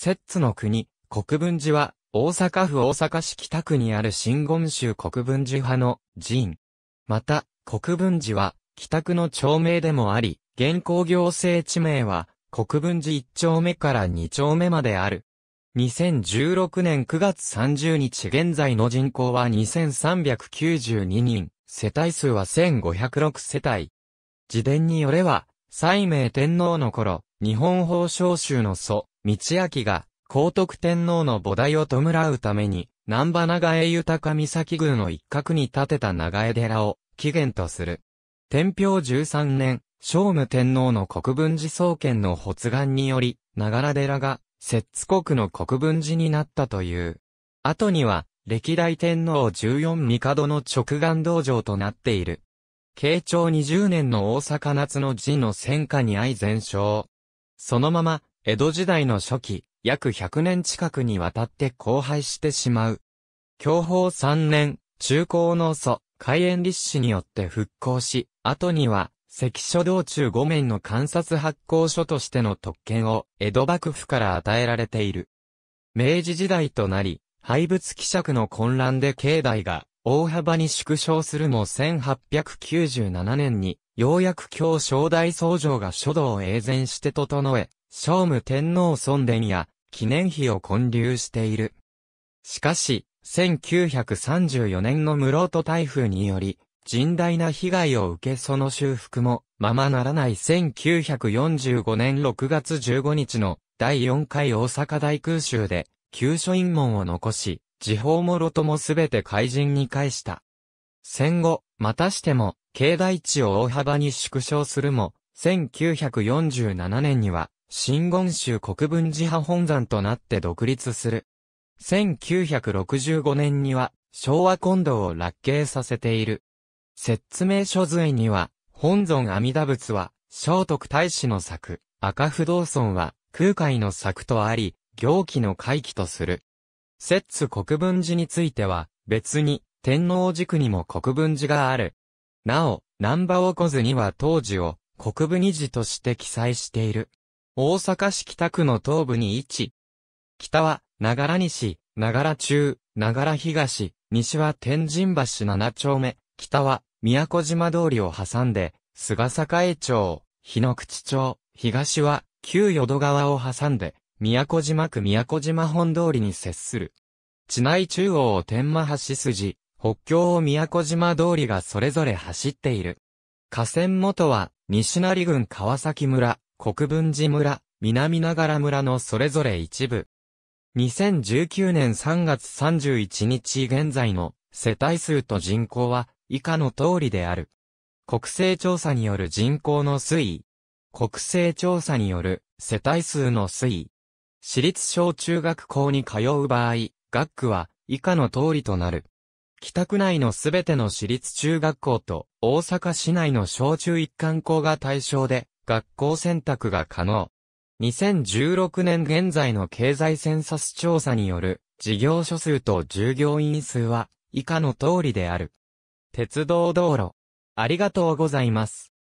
摂津の国、国分寺は、大阪府大阪市北区にある新言州国分寺派の寺院。また、国分寺は、北区の町名でもあり、現行行政地名は、国分寺1丁目から2丁目まである。2016年9月30日現在の人口は2392人、世帯数は1506世帯。自伝によれば、西明天皇の頃、日本法召集の祖、道明が、皇徳天皇の菩提を弔うために、南波長江豊岬宮の一角に建てた長江寺を起源とする。天平13年、聖武天皇の国分寺創建の発願により、長良寺が、摂津国の国分寺になったという。後には、歴代天皇14帝の直眼道場となっている。慶長20年の大阪夏の寺の戦火に相全勝。そのまま、江戸時代の初期、約100年近くにわたって荒廃してしまう。享保3年、中高農祖、開園立志によって復興し、後には、関所道中5面の観察発行所としての特権を江戸幕府から与えられている。明治時代となり、廃仏希釈の混乱で境内が大幅に縮小するも1897年に、ようやく京正大僧正が書道を永然して整え、聖武天皇尊殿や記念碑を建立している。しかし、1934年の室戸台風により、甚大な被害を受けその修復も、ままならない1945年6月15日の第4回大阪大空襲で、急所院門を残し、時報もろともすべて怪人に返した。戦後、またしても、境内地を大幅に縮小するも、1947年には、新言宗国分寺派本山となって独立する。1965年には昭和近藤を落慶させている。説明書随には、本尊阿弥陀仏は、聖徳太子の作、赤不動尊は、空海の作とあり、行基の回帰とする。摂津国分寺については、別に、天皇軸にも国分寺がある。なお、南波をこずには当時を、国分寺として記載している。大阪市北区の東部に位置。北は、長良西、長良中、長良東、西は天神橋7丁目、北は、宮古島通りを挟んで、菅坂江町、日の口町、東は、旧淀川を挟んで、宮古島区宮古島本通りに接する。地内中央を天満橋筋、北京を宮古島通りがそれぞれ走っている。河川元は、西成郡川崎村、国分寺村、南長良村のそれぞれ一部。2019年3月31日現在の世帯数と人口は以下の通りである。国勢調査による人口の推移。国勢調査による世帯数の推移。私立小中学校に通う場合、学区は以下の通りとなる。北区内のすべての私立中学校と大阪市内の小中一貫校が対象で、学校選択が可能。2016年現在の経済センサス調査による事業所数と従業員数は以下の通りである。鉄道道路。ありがとうございます。